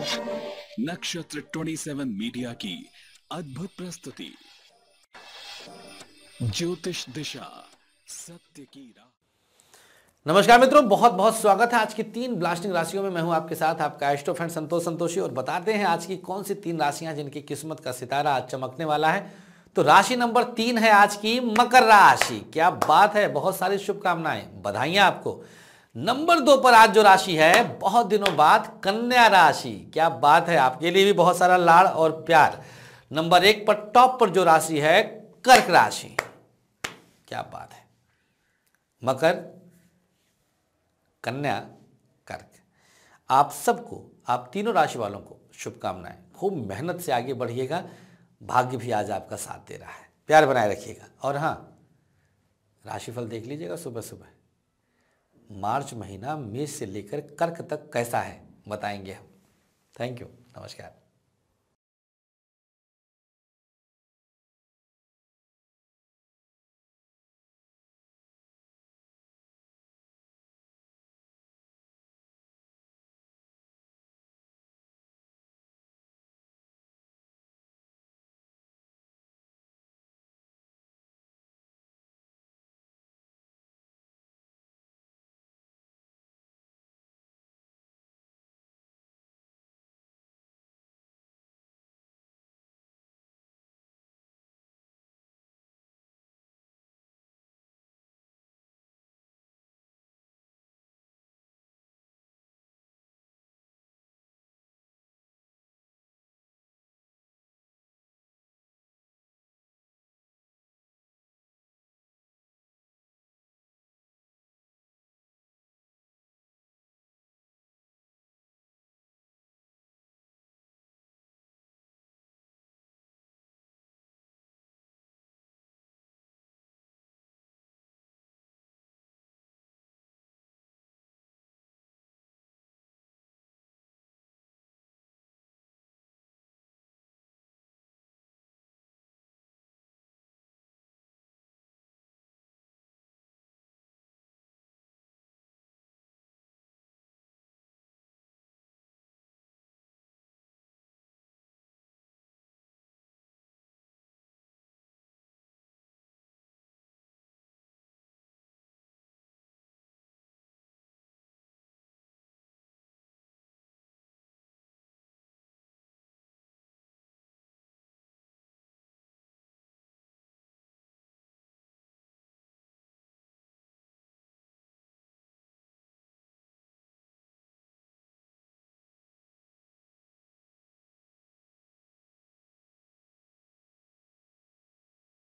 नक्षत्र 27 मीडिया की अद्भुत प्रस्तुति ज्योतिष दिशा सत्य की राह नमस्कार मित्रों बहुत बहुत स्वागत है आज की तीन ब्लास्टिंग राशियों में मैं हूं आपके साथ आपका एस्ट्रो फ्रेंड संतोष संतोषी और बताते हैं आज की कौन सी तीन राशियां जिनकी किस्मत का सितारा आज चमकने वाला है तो राशि नंबर तीन है आज की मकर राशि क्या बात है बहुत सारी शुभकामनाएं बधाइयां आपको नंबर दो पर आज जो राशि है बहुत दिनों बाद कन्या राशि क्या बात है आपके लिए भी बहुत सारा लाड़ और प्यार नंबर एक पर टॉप पर जो राशि है कर्क राशि क्या बात है मकर कन्या कर्क आप सबको आप तीनों राशि वालों को शुभकामनाएं खूब मेहनत से आगे बढ़िएगा भाग्य भी आज आपका साथ दे रहा है प्यार बनाए रखिएगा और हाँ राशिफल देख लीजिएगा सुबह सुबह मार्च महीना मेष से लेकर कर्क तक कैसा है बताएंगे हम थैंक यू नमस्कार